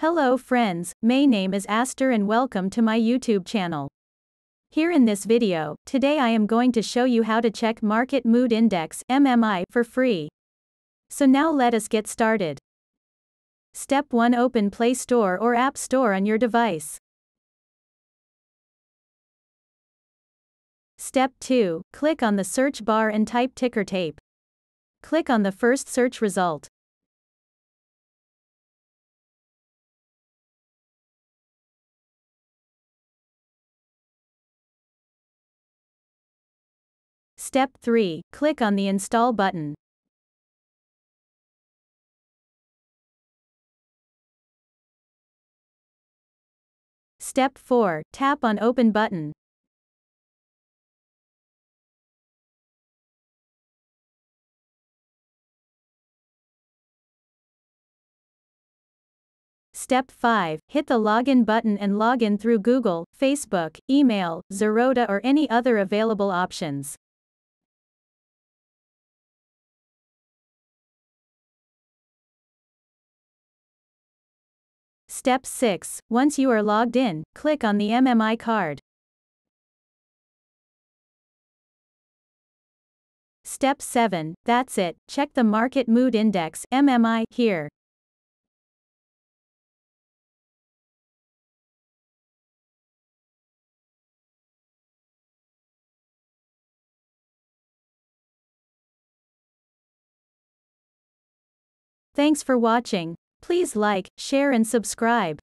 Hello friends, my name is Aster and welcome to my YouTube channel. Here in this video, today I am going to show you how to check Market Mood Index MMI for free. So now let us get started. Step 1 Open Play Store or App Store on your device. Step 2 Click on the search bar and type ticker tape. Click on the first search result. Step 3. Click on the Install button. Step 4. Tap on Open button. Step 5. Hit the Login button and login through Google, Facebook, email, Zeroda or any other available options. Step 6. Once you are logged in, click on the MMI card. Step 7. That's it. Check the Market Mood Index MMI here. Thanks for watching. Please like, share and subscribe.